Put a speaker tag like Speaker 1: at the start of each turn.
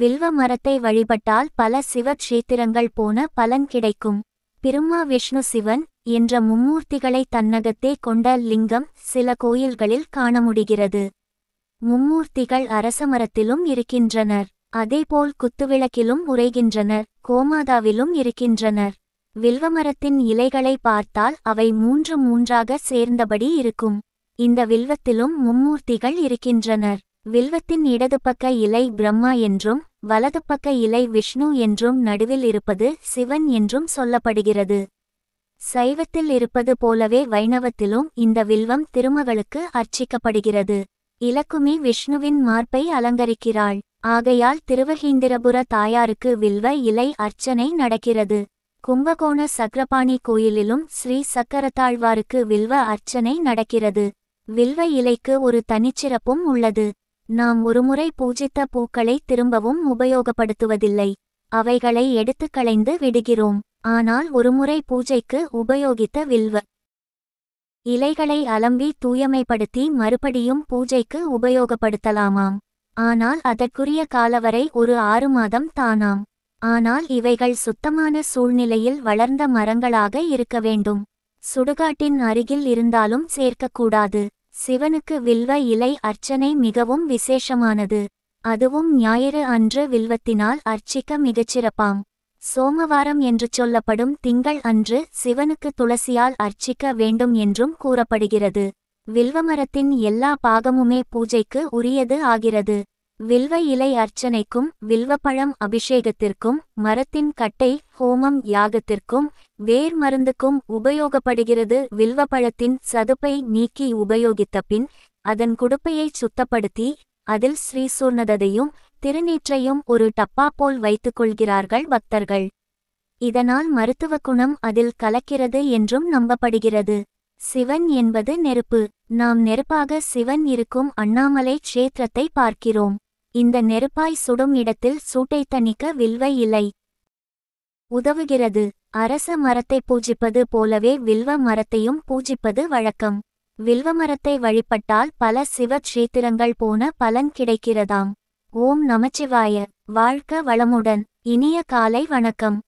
Speaker 1: வில்வ மரத்தை வழிபட்டால் பல சிவக்ஷேத்திரங்கள் போன பலன் கிடைக்கும் பிரம்மா விஷ்ணு சிவன் என்ற மும்மூர்த்திகளை தன்னகத்தே கொண்ட லிங்கம் சில கோயில்களில் காண முடிகிறது மும்மூர்த்திகள் அரசமரத்திலும் இருக்கின்றனர் அதேபோல் குத்துவிளக்கிலும் உரைகின்றனர் கோமாதாவிலும் இருக்கின்றனர் வில்வமரத்தின் இலைகளை பார்த்தால் அவை மூன்று மூன்றாக சேர்ந்தபடி இருக்கும் இந்த வில்வத்திலும் மும்மூர்த்திகள் இருக்கின்றனர் வில்வத்தின் இடது பக்க இலை பிரம்மா என்றும் வலது பக்க இலை விஷ்ணு என்றும் நடுவில் இருப்பது சிவன் என்றும் சொல்லப்படுகிறது சைவத்தில் இருப்பது போலவே வைணவத்திலும் இந்த வில்வம் திருமகளுக்கு அர்ச்சிக்கப்படுகிறது இலக்குமி விஷ்ணுவின் மார்பை அலங்கரிக்கிறாள் ஆகையால் திருவகீந்திரபுர தாயாருக்கு வில்வ இலை அர்ச்சனை நடக்கிறது கும்பகோண சக்கரபாணி கோயிலிலும் ஸ்ரீ சக்கரத்தாழ்வாருக்கு வில்வ அர்ச்சனை நடக்கிறது வில்வ இலைக்கு ஒரு தனிச்சிறப்பும் உள்ளது நாம் ஒருமுறை பூஜித்த பூக்களை திரும்பவும் உபயோகப்படுத்துவதில்லை அவைகளை எடுத்து களைந்து விடுகிறோம் ஆனால் ஒருமுறை பூஜைக்கு உபயோகித்த வில்வ இலைகளை அலம்பி தூயமைப்படுத்தி மறுபடியும் பூஜைக்கு உபயோகப்படுத்தலாமாம் ஆனால் அதற்குரிய காலவரை ஒரு ஆறு மாதம் தானாம் ஆனால் இவைகள் சுத்தமான சூழ்நிலையில் வளர்ந்த மரங்களாக இருக்க வேண்டும் சுடுகாட்டின் அருகில் இருந்தாலும் சேர்க்கக்கூடாது சிவனுக்கு வில்வ இலை அர்ச்சனை மிகவும் விசேஷமானது அதுவும் ஞாயிறு அன்று வில்வத்தினால் அர்ச்சிக்க மிகச்சிறப்பாம் சோமவாரம் என்று சொல்லப்படும் திங்கள் அன்று சிவனுக்கு துளசியால் அர்ச்சிக்க வேண்டும் என்றும் கூறப்படுகிறது வில்வமரத்தின் எல்லா பாகமுமே பூஜைக்கு உரியது ஆகிறது வில்வ இலை அர்ச்சனைக்கும் வில்வப்பழம் அபிஷேகத்திற்கும் மரத்தின் கட்டை ஹோமம் யாகத்திற்கும் வேர் மருந்துக்கும் உபயோகப்படுகிறது வில்வப்பழத்தின் சதுப்பை நீக்கி உபயோகித்த பின் அதன் குடுப்பையை சுத்தப்படுத்தி அதில் ஸ்ரீசூர்ணதையும் திருநீற்றையும் ஒரு டப்பா போல் வைத்துக் கொள்கிறார்கள் பக்தர்கள் இதனால் மருத்துவ குணம் அதில் கலக்கிறது என்றும் நம்பப்படுகிறது சிவன் என்பது நெருப்பு நாம் நெருப்பாக சிவன் இருக்கும் அண்ணாமலை க்ஷேத்திரத்தை பார்க்கிறோம் இந்த நெருப்பாய் சுடும் இடத்தில் சூட்டை தணிக்க வில்வை இல்லை உதவுகிறது அரச மரத்தை பூஜிப்பது போலவே வில்வ மரத்தையும் பூஜிப்பது வழக்கம் வில்வ மரத்தை வழிபட்டால் பல சீத்திரங்கள் போன பலன் கிடைக்கிறதாம் ஓம் நமச்சிவாய வாழ்க்க வளமுடன் இனிய காலை வணக்கம்